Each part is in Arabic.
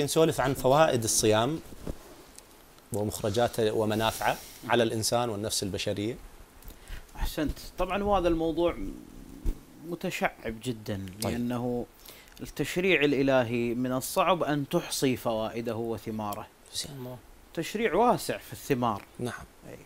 نسولف عن فوائد الصيام ومخرجاته ومنافعه على الانسان والنفس البشريه. احسنت، طبعا هذا الموضوع متشعب جدا طيب. لانه التشريع الالهي من الصعب ان تحصي فوائده وثماره. تشريع واسع في الثمار. نعم. أي.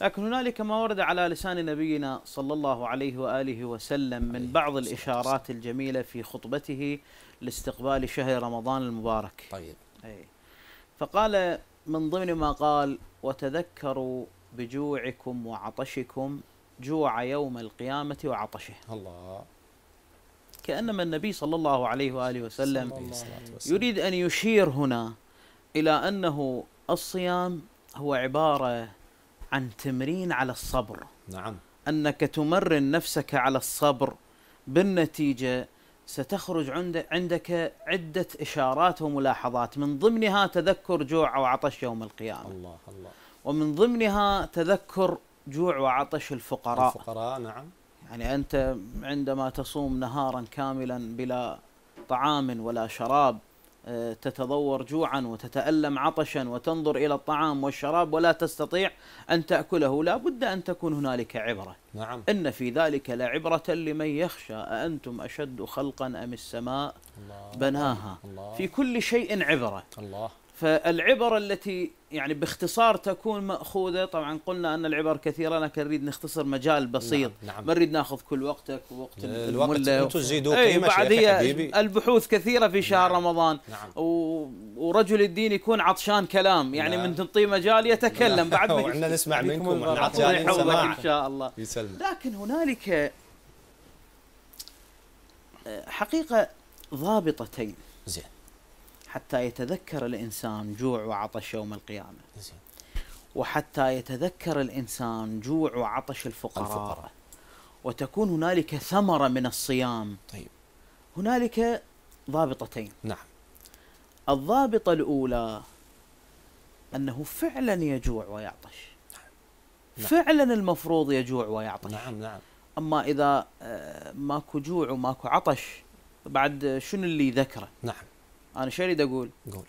لكن هنالك ما ورد على لسان نبينا صلى الله عليه واله وسلم من بعض الاشارات الجميله في خطبته لاستقبال شهر رمضان المبارك. طيب. أي. فقال من ضمن ما قال وتذكروا بجوعكم وعطشكم جوع يوم القيامه وعطشه. الله. كانما النبي صلى الله عليه واله وسلم يريد ان يشير هنا الى انه الصيام هو عباره عن تمرين على الصبر نعم أنك تمرن نفسك على الصبر بالنتيجة ستخرج عندك عدة إشارات وملاحظات من ضمنها تذكر جوع وعطش يوم القيامة الله الله ومن ضمنها تذكر جوع وعطش الفقراء الفقراء نعم يعني أنت عندما تصوم نهارا كاملا بلا طعام ولا شراب تتضور جوعا وتتألم عطشا وتنظر إلى الطعام والشراب ولا تستطيع أن تأكله لا بد أن تكون هنالك عبرة نعم. إن في ذلك لعبرة لمن يخشى أأنتم أشد خلقا أم السماء الله بناها الله في كل شيء عبرة الله فالعبر التي يعني باختصار تكون ماخوذه طبعا قلنا ان العبر كثيره لكن نريد نختصر مجال نعم، بسيط نعم. نعم. ما نريد ناخذ كل وقتك ووقت الوقت انتم تزيدوا قيمة بعد البحوث كثيره في شهر نعم. رمضان نعم. و... ورجل الدين يكون عطشان كلام يعني نعم. من تنطي مجال يتكلم نعم. بعد وعنا نسمع منكم عطشان ان شاء الله يسلم. لكن هنالك آه، حقيقه ضابطتين زين حتى يتذكر الإنسان جوع وعطش يوم القيامة وحتى يتذكر الإنسان جوع وعطش الفقراء, الفقراء. وتكون هنالك ثمرة من الصيام طيب هنالك ضابطتين نعم الضابطة الأولى أنه فعلا يجوع ويعطش نعم. فعلا المفروض يجوع ويعطش نعم نعم أما إذا آه، ماكو جوع وماكو عطش بعد شنو اللي ذكره نعم انا شو اريد اقول؟ قول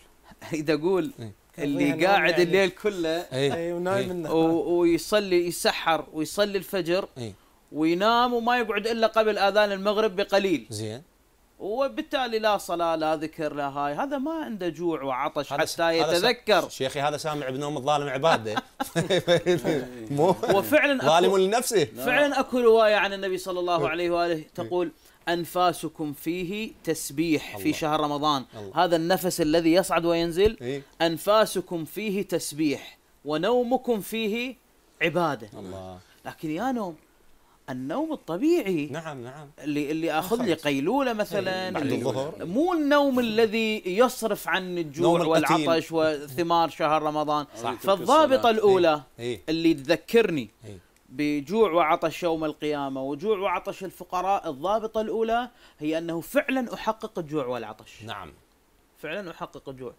اريد اقول إيه. اللي قاعد يعني. الليل كله اي إيه، ونايم إيه. ويصلي يسحر ويصلي الفجر اي وينام وما يقعد الا قبل اذان المغرب بقليل زين وبالتالي لا صلاه لا ذكر لا هاي هذا ما عنده جوع وعطش حتى يتذكر شيخي هذا سامع بنوم الظالم عباده مو وفعلا ظالم لنفسه فعلا اكو روايه عن النبي صلى الله عليه واله تقول انفاسكم فيه تسبيح الله. في شهر رمضان الله. هذا النفس الذي يصعد وينزل إيه؟ انفاسكم فيه تسبيح ونومكم فيه عباده الله. لكن يا نوم النوم الطبيعي نعم نعم اللي اللي اخذ لي قيلوله مثلا إيه، بعد الظهر مو النوم الذي يصرف عن الجوع والعطش وثمار شهر رمضان صح. فالضابطه إيه. الاولى هي. إيه. اللي تذكرني هي. بجوع وعطش يوم القيامة وجوع وعطش الفقراء الضابطة الأولى هي أنه فعلا أحقق الجوع والعطش نعم فعلا أحقق الجوع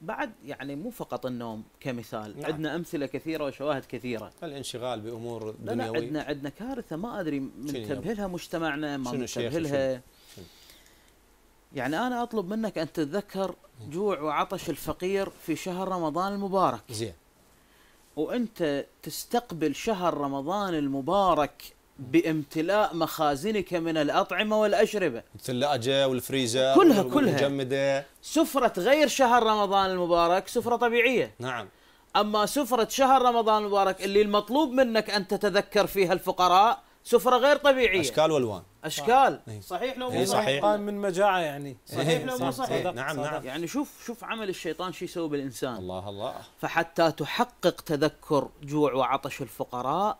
بعد يعني مو فقط النوم كمثال نعم. عندنا أمثلة كثيرة وشواهد كثيرة الانشغال بأمور دنيوية لا, لا عندنا عندنا كارثة ما أدري من تبهلها مجتمعنا ما من تبهلها يعني أنا أطلب منك أن تتذكر جوع وعطش الفقير في شهر رمضان المبارك زين وانت تستقبل شهر رمضان المبارك بامتلاء مخازنك من الاطعمه والاشربه الثلاجه والفريزر كلها كلها مجمده سفره غير شهر رمضان المبارك سفره طبيعيه نعم اما سفره شهر رمضان المبارك اللي المطلوب منك ان تتذكر فيها الفقراء سفره غير طبيعيه اشكال والوان اشكال إيه. صحيح لو إيه، مو صحيح قائم من مجاعه يعني صحيح إيه، لو مو صحيح نعم نعم يعني شوف شوف عمل الشيطان شو يسوي بالانسان الله الله فحتى تحقق تذكر جوع وعطش الفقراء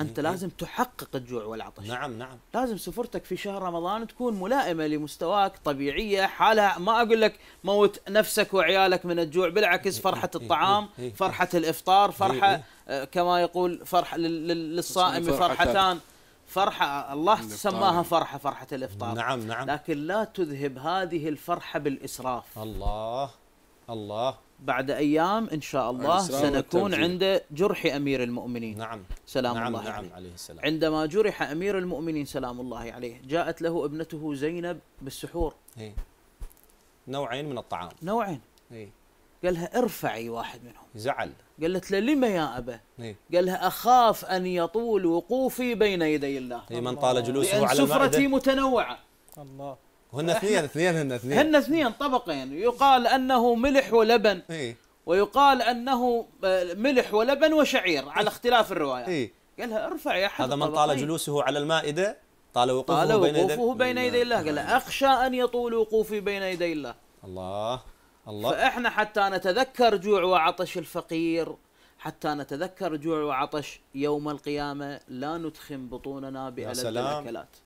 انت لازم تحقق الجوع والعطش نعم نعم لازم سفرتك في شهر رمضان تكون ملائمه لمستواك طبيعيه حالها ما اقول لك موت نفسك وعيالك من الجوع بالعكس فرحه الطعام فرحه الافطار فرحه آه، كما يقول فرح للصائم فرحتان فرحة الله الإفطار. سماها فرحة فرحة الإفطار نعم نعم لكن لا تذهب هذه الفرحة بالإسراف الله الله بعد أيام إن شاء الله سنكون عند جرح أمير المؤمنين نعم سلام نعم الله نعم عليه. عليه السلام عندما جرح أمير المؤمنين سلام الله عليه جاءت له ابنته زينب بالسحور هي. إيه. نوعين من الطعام نوعين هي. إيه. قال لها ارفعي واحد منهم زعل قالت له لم يا أبا إيه؟ قال لها أخاف أن يطول وقوفي بين يدي الله إيه من طال جلوسه لأن على سفرتي متنوعة الله هن اثنين اثنين هن اثنين هن اثنين طبقين يقال أنه ملح ولبن إيه؟ ويقال أنه آه، ملح ولبن وشعير على إيه. اختلاف الرواية إيه؟ قال لها ارفعي حبيبي هذا من طال جلوسه على المائدة طال وقوفه, طال وقوفه بين يدي الله قال أخشى أن يطول وقوفي بين يدي الله الله الله فاحنا حتى نتذكر جوع وعطش الفقير حتى نتذكر جوع وعطش يوم القيامه لا ندخن بطوننا بألذ الاكلات